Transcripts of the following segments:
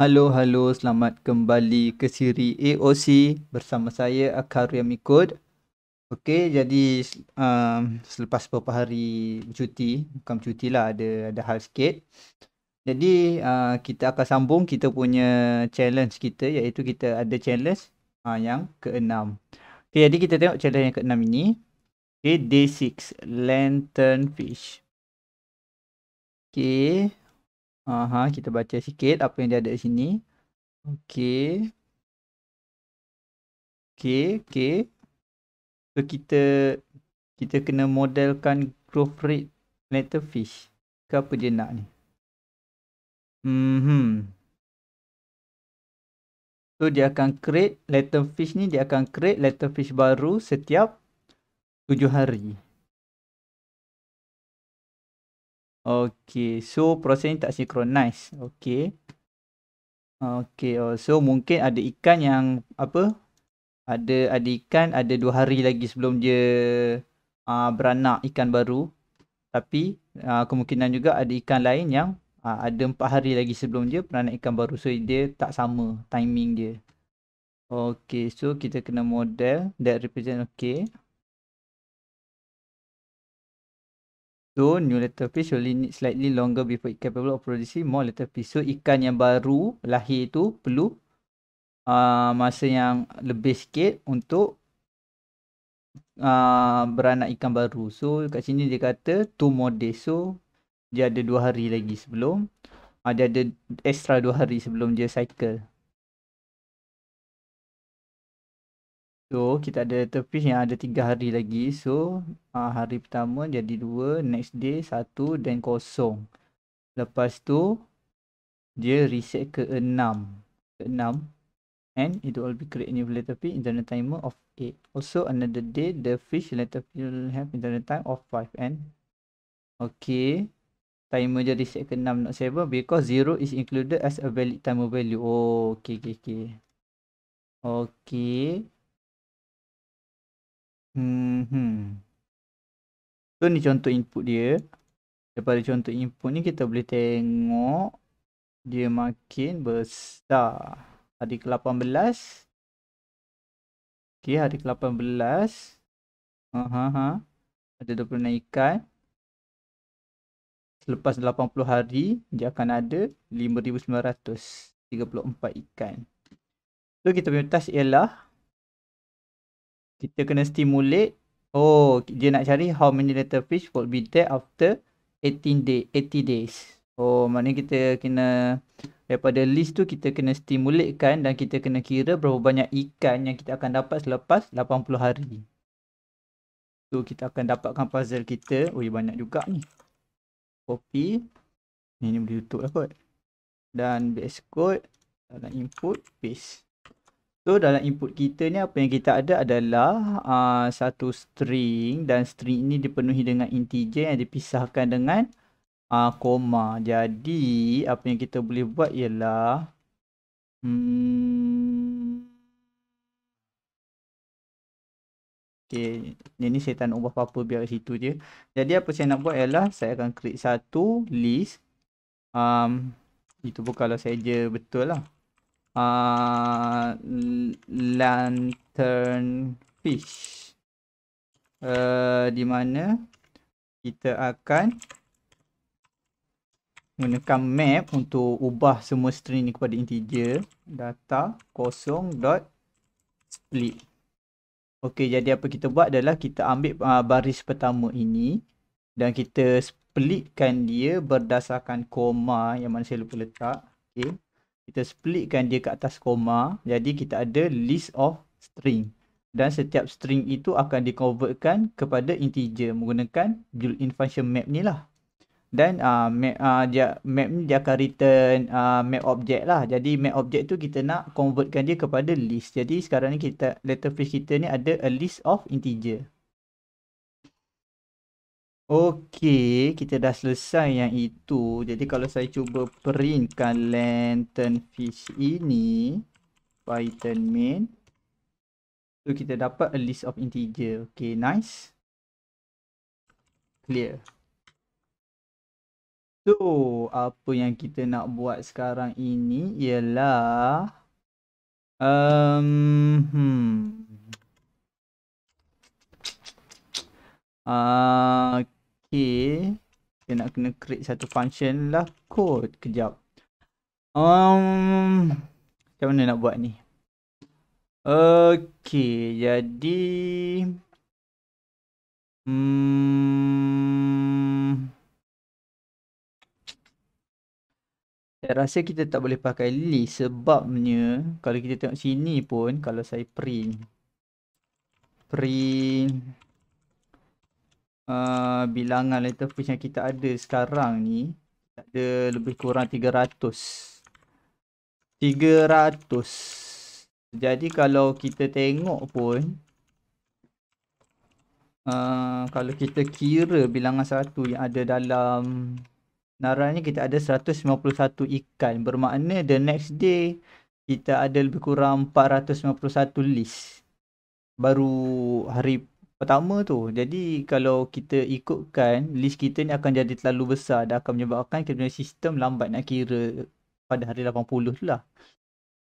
Halo, halo, selamat kembali ke siri AOC bersama saya Akhar yang ikut. Okey, jadi um, selepas beberapa hari cuti, bukan cuti lah, ada, ada hal sikit. Jadi uh, kita akan sambung kita punya challenge kita iaitu kita ada challenge uh, yang keenam. Okey, jadi kita tengok challenge yang keenam ini. Okey, day 6, lantern fish. Okey, Aha, kita baca sikit apa yang dia ada di sini. Okey. Okey, okey. So kita kita kena modelkan growth rate letter fish. Ke apa dia nak ni? Hmm. So dia akan create letter fish ni, dia akan create letter fish baru setiap 7 hari. Okay, so proses ni tak synchronize. Okay. Okay, oh, so mungkin ada ikan yang apa? Ada ada ikan ada dua hari lagi sebelum dia uh, beranak ikan baru. Tapi uh, kemungkinan juga ada ikan lain yang uh, ada empat hari lagi sebelum dia beranak ikan baru. So dia tak sama timing dia. Okay, so kita kena model that represent okay. Though new little fish will need slightly longer before it capable of producing more little fish. So ikan yang baru lahir tu perlu uh, masa yang lebih sikit untuk uh, beranak ikan baru. So kat sini dia kata two more days. So dia ada dua hari lagi sebelum. Uh, dia ada extra dua hari sebelum dia cycle. So kita ada terpis yang ada 3 hari lagi. So uh, hari pertama jadi 2, next day 1 dan kosong. Lepas tu dia reset ke 6. Ke 6 and it will be create new letter P internal timer of 8. Also another day the fish letter P will have internal time of 5 and okay timer jadi reset ke 6 not 7 because 0 is included as a valid timer value. Oh, okay okay okay. Okay. Hmm. So ni contoh input dia. Daripada contoh input ni kita boleh tengok dia makin besar. Hari ke-18. Okey, hari ke-18. Ha ha ha. Ada 20 naikan. Selepas 80 hari, dia akan ada 5,934 ikan. So, kita punya task ialah kita kena stimulate oh dia nak cari how many letter fish will be there after 18 day 80 days oh maknanya kita kena daripada list tu kita kena stimulate kan dan kita kena kira berapa banyak ikan yang kita akan dapat selepas 80 hari tu so, kita akan dapatkan puzzle kita oi banyak juga ni copy ni ni boleh tutup lah kot dan base code dalam input paste So dalam input kita ni apa yang kita ada adalah uh, satu string dan string ni dipenuhi dengan integer yang dipisahkan dengan uh, koma. Jadi apa yang kita boleh buat ialah hmm, okay, ini, ini saya tak nak ubah apa-apa biar kat situ je. Jadi apa saya nak buat ialah saya akan create satu list um, itu pun kalau saya je betul lah. Ah, lantern fish. Uh, di mana kita akan menekan map untuk ubah semua string ni kepada integer data kosong dot split. Okey, jadi apa kita buat adalah kita ambil uh, baris pertama ini dan kita splitkan dia berdasarkan koma yang mana saya lupa letak. Okey kita splitkan dia ke atas koma jadi kita ada list of string dan setiap string itu akan dikonvertkan kepada integer menggunakan built-in function map ni lah dan uh, map, uh, dia, map ni dia akan return uh, map object lah jadi map object tu kita nak convertkan dia kepada list jadi sekarang ni kita letter face kita ni ada a list of integer Okey, kita dah selesai yang itu. Jadi kalau saya cuba printkan lantern fish ini python main. So kita dapat a list of integer. Okey, nice. Clear. So, apa yang kita nak buat sekarang ini ialah um hmm uh, Okay. Kita nak kena create satu function lah kod. Kejap. Um, macam mana nak buat ni? Okay. Jadi. Hmm, saya rasa kita tak boleh pakai list sebabnya kalau kita tengok sini pun kalau saya print print uh, bilangan letterface yang kita ada sekarang ni ada lebih kurang 300 300 jadi kalau kita tengok pun uh, kalau kita kira bilangan satu yang ada dalam naranya kita ada 191 ikan bermakna the next day kita ada lebih kurang 491 list baru hari Pertama tu, jadi kalau kita ikutkan list kita ni akan jadi terlalu besar dan akan menyebabkan kita punya sistem lambat nak kira pada hari 80 tu lah.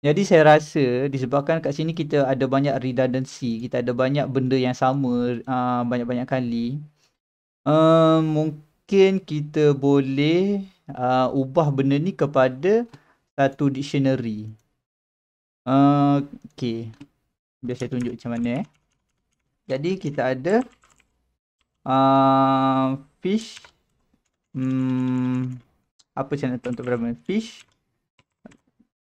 Jadi saya rasa disebabkan kat sini kita ada banyak redundancy, kita ada banyak benda yang sama uh, banyak-banyak kali. Um, mungkin kita boleh uh, ubah benda ni kepada satu dictionary. Uh, eh, okay, biar saya tunjuk macam mana eh. Jadi kita ada uh, fish hmm, apa saya nak tahu untuk berapa? Fish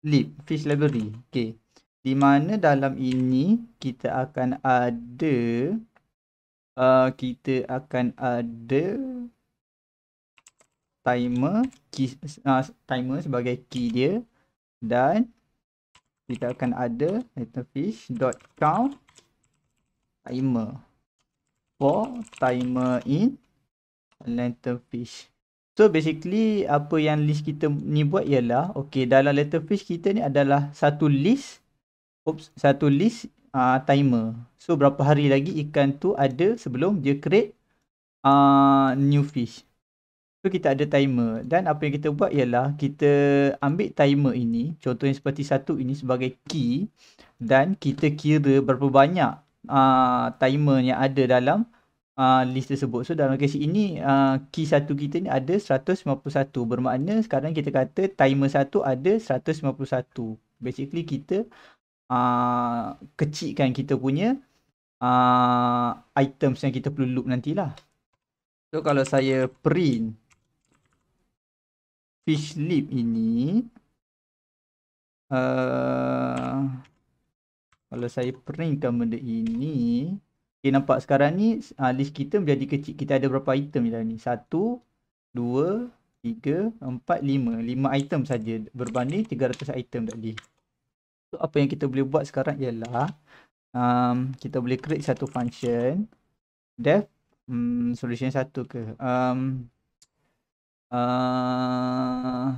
lip, fish library. Okay. Di mana dalam ini kita akan ada uh, kita akan ada timer key, uh, timer sebagai key dia dan kita akan ada letter dot count timer for timer in letterfish so basically apa yang list kita ni buat ialah okey dalam letterfish kita ni adalah satu list oops satu list uh, timer so berapa hari lagi ikan tu ada sebelum dia create a uh, new fish so kita ada timer dan apa yang kita buat ialah kita ambil timer ini contohnya seperti satu ini sebagai key dan kita kira berapa banyak uh, timer yang ada dalam uh, list tersebut. So dalam kes ini uh, key satu kita ni ada 151. Bermakna sekarang kita kata timer satu ada 151. Basically kita uh, kecikkan kita punya uh, items yang kita perlu loop nantilah. So kalau saya print fish leap ini uh, kalau saya printkan benda ini Okay nampak sekarang ni uh, list kita menjadi kecil Kita ada berapa item dalam ni? Satu Dua Tiga Empat Lima Lima item saja berbanding 300 item tadi So apa yang kita boleh buat sekarang ialah um, Kita boleh create satu function Dev um, Solution satu ke um, uh,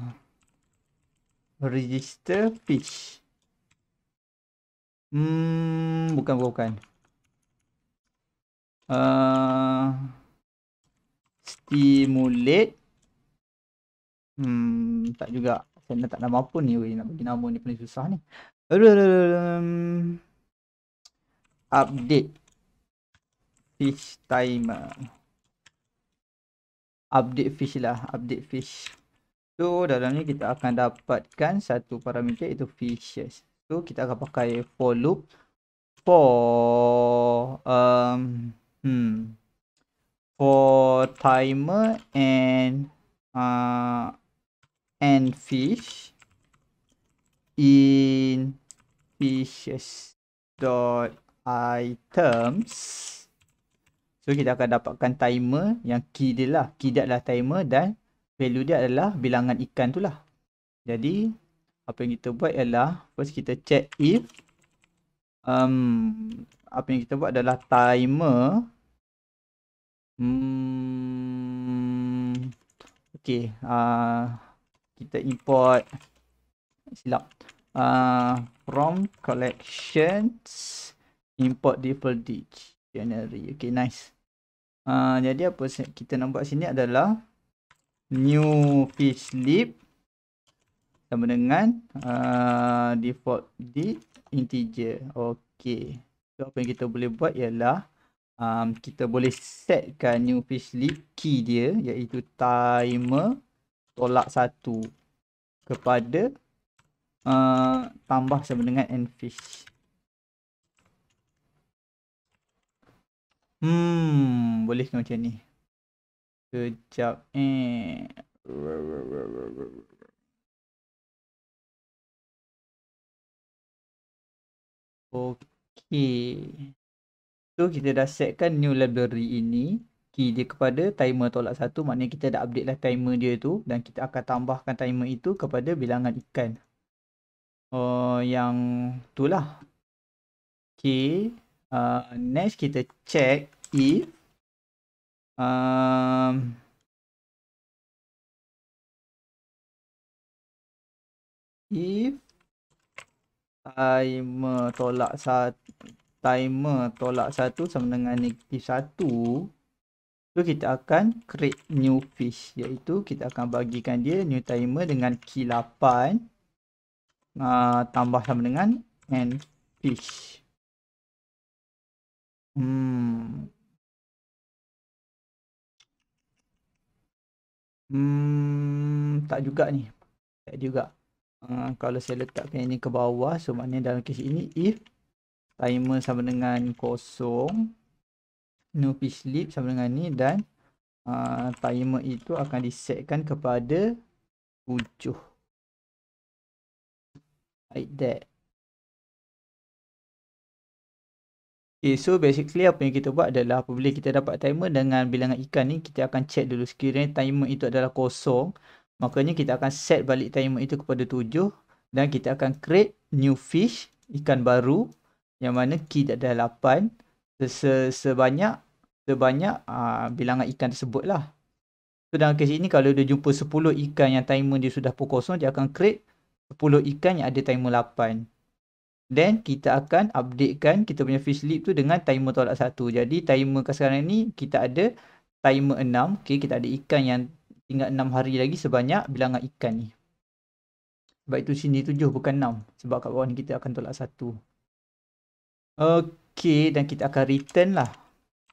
Register Fish Hmm, bukan bukan. Uh, stimulate. Hmm, tak juga. Saya tak nama apa ni. Nak bagi nama ni paling susah ni. Um, update. Fish timer. Update fish lah. Update fish. So dalam ni kita akan dapatkan satu parameter itu fishes. Yes. So kita akan pakai for loop for um hmm for timer and uh and fish in fishes dot items so kita akan dapatkan timer yang key dia lah key dia adalah timer dan value dia adalah bilangan ikan tu lah jadi apa yang kita buat ialah first kita check if um, apa yang kita buat adalah timer hmm, okay uh, kita import silap uh, from collections import default ditch January. Okay, nice. Uh, jadi apa kita nak buat sini adalah new fish leap sama dengan uh, default di integer. Okey. So apa yang kita boleh buat ialah um, kita boleh setkan new payslip key dia iaitu timer tolak satu kepada uh, tambah sama dengan fish. Hmm, boleh ke macam ni? Kejap eh. Okay. So kita dah setkan new library ini key dia kepada timer tolak satu maknanya kita dah update lah timer dia tu dan kita akan tambahkan timer itu kepada bilangan ikan. Uh, yang tu lah. Okay. Uh, next kita check if um, if timer tolak satu timer tolak satu sama dengan negatif satu so kita akan create new fish iaitu kita akan bagikan dia new timer dengan key 8 uh, tambah sama dengan n fish hmm hmm tak juga ni tak juga Ah, kalau saya letakkan ini ke bawah so maknanya dalam kes ini if timer sama dengan kosong no fish slip sama dengan ni dan uh, timer itu akan disetkan kepada 7 like that Okay, so basically apa yang kita buat adalah apabila kita dapat timer dengan bilangan ikan ni kita akan check dulu sekiranya timer itu adalah kosong Makanya kita akan set balik timer itu kepada 7 dan kita akan create new fish ikan baru yang mana key ada 8 sebanyak sebanyak uh, bilangan ikan tersebut lah. So dalam kes ini kalau dia jumpa 10 ikan yang timer dia sudah pukul kosong dia akan create 10 ikan yang ada timer 8. Then kita akan updatekan kita punya fish leap tu dengan timer tolak 1. Jadi timer sekarang ni kita ada timer 6. Okay, kita ada ikan yang tinggal enam hari lagi sebanyak bilangan ikan ni. Sebab itu sini tujuh bukan enam Sebab kat bawah ni kita akan tolak satu. Okay dan kita akan return lah.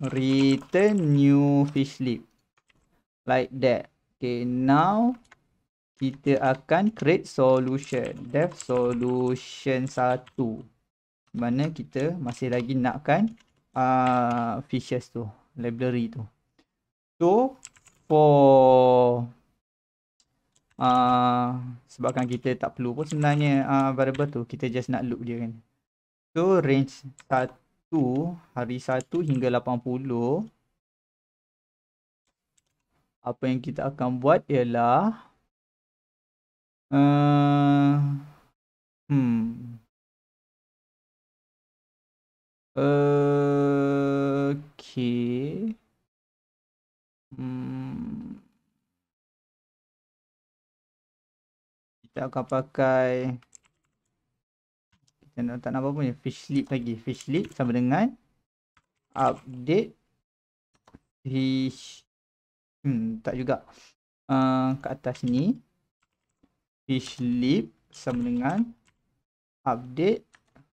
Return new fish leap. Like that. Okay now kita akan create solution. Def solution satu. Mana kita masih lagi nakkan uh, fishes tu. Library tu. So for uh, ah, sebabkan kita tak perlu pun sebenarnya uh, variable tu kita just nak loop dia kan so range 1 hari 1 hingga 80 apa yang kita akan buat ialah uh, hmm uh, okay Hmm. kita akan pakai kita nak tak nak apa pun ya fish slip lagi fish slip sama dengan update fish hmm tak juga uh, ah, kat atas ni fish slip sama dengan update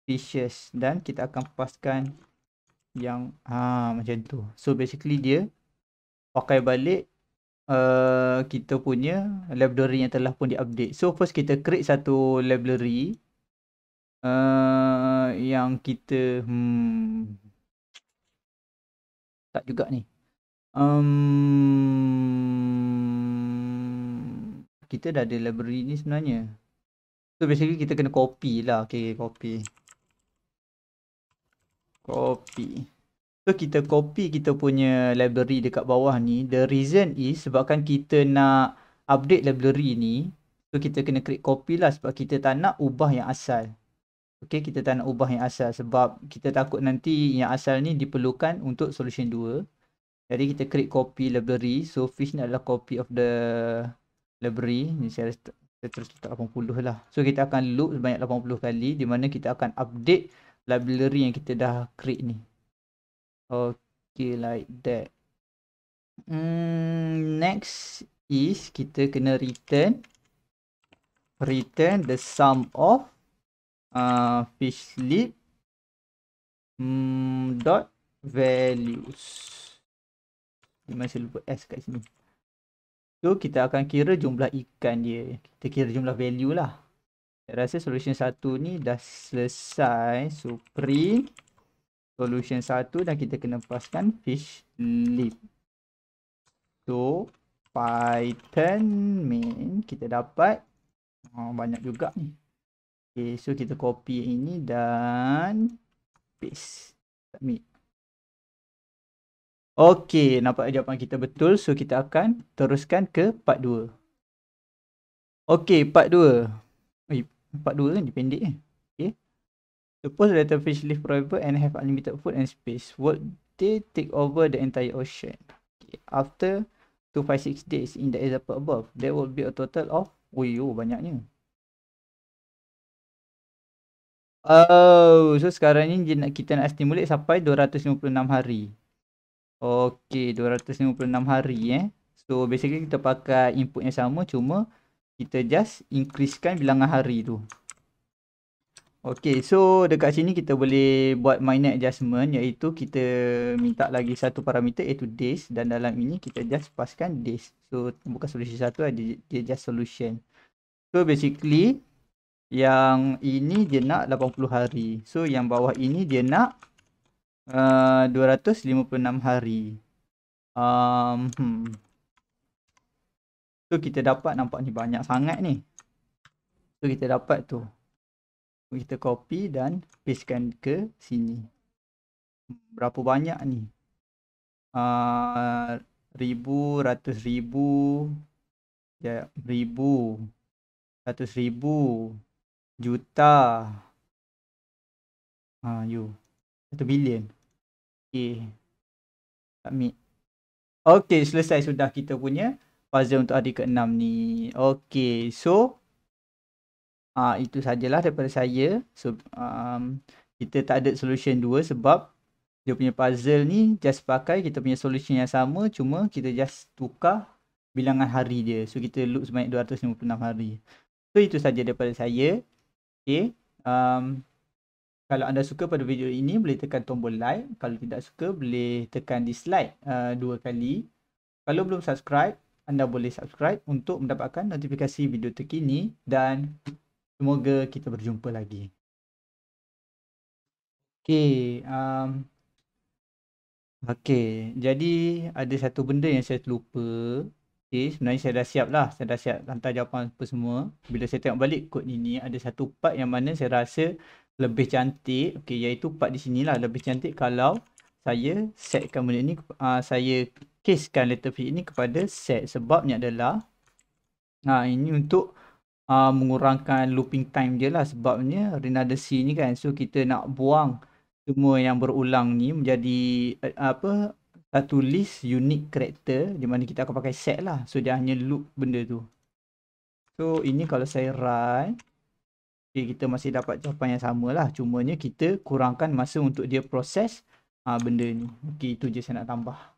fishes dan kita akan paskan yang ha macam tu so basically dia pakai balik uh, kita punya library yang telah pun diupdate. So first kita create satu library uh, yang kita hmm, tak juga ni. Um, kita dah ada library ni sebenarnya. So basically kita kena copy lah. Okay copy. Copy. So kita copy kita punya library dekat bawah ni The reason is sebabkan kita nak update library ni So kita kena create copy lah sebab kita tak nak ubah yang asal Okay kita tak nak ubah yang asal sebab kita takut nanti yang asal ni diperlukan untuk solution 2 Jadi kita create copy library So fish ni adalah copy of the library Ni saya rasa kita terus letak 80 lah So kita akan loop sebanyak 80 kali di mana kita akan update library yang kita dah create ni Okay, like that. Hmm, next is kita kena return return the sum of uh, fish leap mm, dot values. Masih lupa S kat sini. So kita akan kira jumlah ikan dia. Kita kira jumlah value lah. Saya rasa solution satu ni dah selesai. So print solution 1 dan kita kena paskan fish lip. So python main kita dapat oh, banyak juga ni. Okay, so kita copy ini dan paste. Submit. Okay, nampak jawapan kita betul. So kita akan teruskan ke part 2. Okay, part 2. Eh, part 2 kan pendek. kan? Eh? Suppose that the fish live forever and have unlimited food and space, would they take over the entire ocean? Okay. After 256 days in the example above, there will be a total of, oh yo, banyaknya. Oh, so sekarang ni kita nak stimulate sampai 256 hari. Okay, 256 hari eh. So basically kita pakai input yang sama cuma kita just increasekan bilangan hari tu. Okay, so dekat sini kita boleh buat minor adjustment iaitu kita minta lagi satu parameter iaitu days dan dalam ini kita just paskan days. So, bukan solusi satu, dia just solution. So, basically yang ini dia nak 80 hari. So, yang bawah ini dia nak uh, 256 hari. Um, hmm. So, kita dapat nampak ni banyak sangat ni. So, kita dapat tu kita copy dan pastekan ke sini berapa banyak ni uh, ribu ratus ribu ya ribu ratus ribu juta ha uh, you satu bilion okay submit okay selesai sudah kita punya puzzle untuk hari ke-6 ni okay so Ah uh, itu sajalah daripada saya. So, um, kita tak ada solution dua sebab dia punya puzzle ni just pakai kita punya solution yang sama cuma kita just tukar bilangan hari dia. So kita loop sebanyak 256 hari. So itu saja daripada saya. Okay. Um, kalau anda suka pada video ini boleh tekan tombol like. Kalau tidak suka boleh tekan dislike uh, dua kali. Kalau belum subscribe anda boleh subscribe untuk mendapatkan notifikasi video terkini dan Semoga kita berjumpa lagi. Okay. Um, okay. Jadi ada satu benda yang saya terlupa. Okay. Sebenarnya saya dah siap lah. Saya dah siap hantar jawapan apa semua. Bila saya tengok balik kod ni, ada satu part yang mana saya rasa lebih cantik. Okay. Iaitu part di sini lah. Lebih cantik kalau saya setkan benda ni. Uh, saya kiskan letter fit ini kepada set. Sebabnya adalah. Nah, ini untuk uh, mengurangkan looping time je lah sebabnya redundancy ni kan so kita nak buang semua yang berulang ni menjadi uh, apa satu list unique character di mana kita akan pakai set lah so dia hanya loop benda tu so ini kalau saya run okay, kita masih dapat jawapan yang sama lah cumanya kita kurangkan masa untuk dia proses uh, benda ni ok itu je saya nak tambah